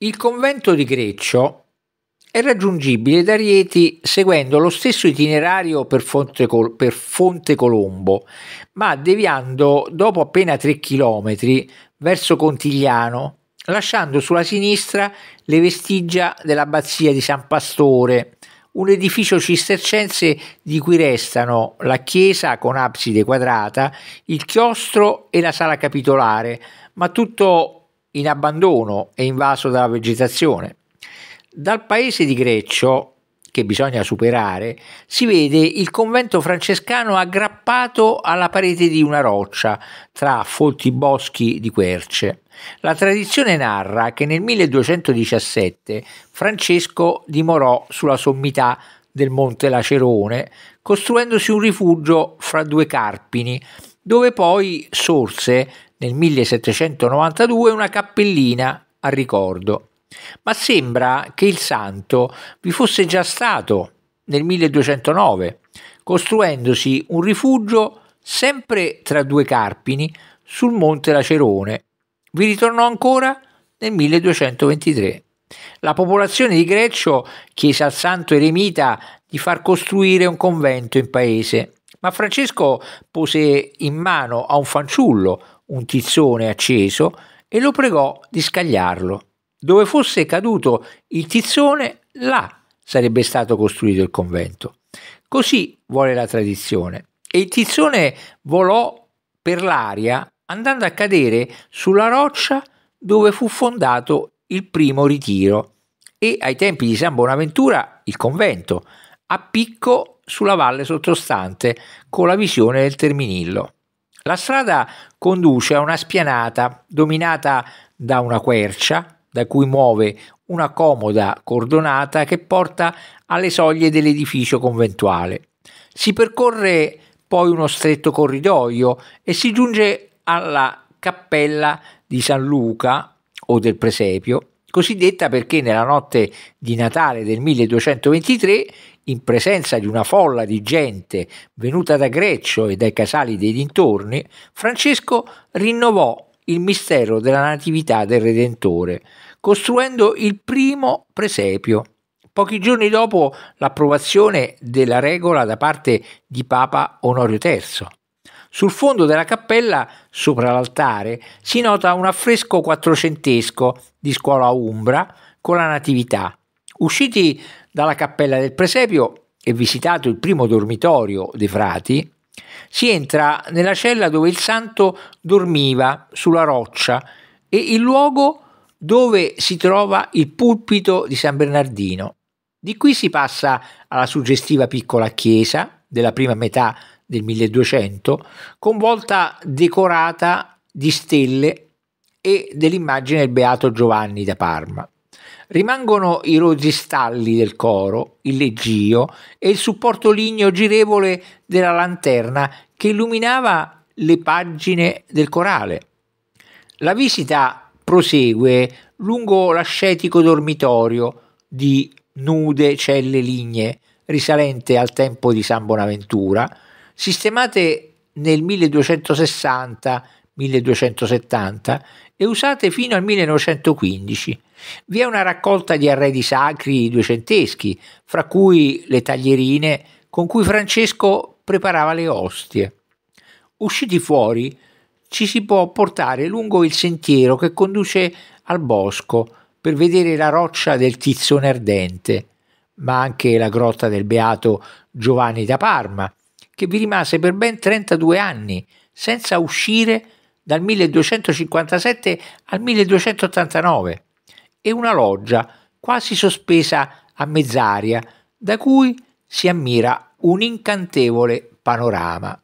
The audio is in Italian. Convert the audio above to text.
Il convento di Greccio è raggiungibile da Rieti seguendo lo stesso itinerario per Fonte, Col- per Fonte Colombo, ma deviando dopo appena 3 km verso Contigliano, lasciando sulla sinistra le vestigia dell'abbazia di San Pastore, un edificio cistercense di cui restano la chiesa con abside quadrata, il chiostro e la sala capitolare, ma tutto in abbandono e invaso dalla vegetazione. Dal paese di Greccio, che bisogna superare, si vede il convento francescano aggrappato alla parete di una roccia, tra folti boschi di querce. La tradizione narra che nel 1217 Francesco dimorò sulla sommità del Monte Lacerone, costruendosi un rifugio fra due carpini, dove poi sorse nel 1792 una cappellina a ricordo, ma sembra che il santo vi fosse già stato nel 1209, costruendosi un rifugio sempre tra due carpini sul monte Lacerone. Vi ritornò ancora nel 1223. La popolazione di Greccio chiese al santo eremita di far costruire un convento in paese, ma Francesco pose in mano a un fanciullo un tizzone acceso, e lo pregò di scagliarlo. Dove fosse caduto il tizzone, là sarebbe stato costruito il convento. Così vuole la tradizione. E il tizzone volò per l'aria andando a cadere sulla roccia dove fu fondato il primo ritiro e ai tempi di San Bonaventura il convento, a picco sulla valle sottostante con la visione del Terminillo. La strada conduce a una spianata dominata da una quercia da cui muove una comoda cordonata che porta alle soglie dell'edificio conventuale. Si percorre poi uno stretto corridoio e si giunge alla cappella di San Luca o del Presepio, cosiddetta perché nella notte di Natale del 1223, in presenza di una folla di gente venuta da Greccio e dai casali dei dintorni, Francesco rinnovò il mistero della Natività del Redentore, costruendo il primo presepio. Pochi giorni dopo l'approvazione della regola da parte di Papa Onorio III. Sul fondo della cappella, sopra l'altare, si nota un affresco quattrocentesco di scuola umbra con la Natività. Usciti dalla cappella del presepio e visitato il primo dormitorio dei frati, si entra nella cella dove il santo dormiva sulla roccia e il luogo dove si trova il pulpito di San Bernardino. Di qui si passa alla suggestiva piccola chiesa della prima metà del 1200 con volta decorata di stelle e dell'immagine del Beato Giovanni da Parma. Rimangono i stalli del coro, il leggio e il supporto ligneo girevole della lanterna che illuminava le pagine del corale. La visita prosegue lungo l'ascetico dormitorio di nude celle lignee risalente al tempo di San Bonaventura, sistemate nel 1260-1270 e usate fino al 1915. Vi è una raccolta di arredi sacri duecenteschi, fra cui le taglierine con cui Francesco preparava le ostie. Usciti fuori, ci si può portare lungo il sentiero che conduce al bosco per vedere la roccia del Tizzone Ardente, ma anche la grotta del beato Giovanni da Parma, che vi rimase per ben 32 anni, senza uscire dal 1257 al 1289, e una loggia quasi sospesa a mezz'aria, da cui si ammira un incantevole panorama.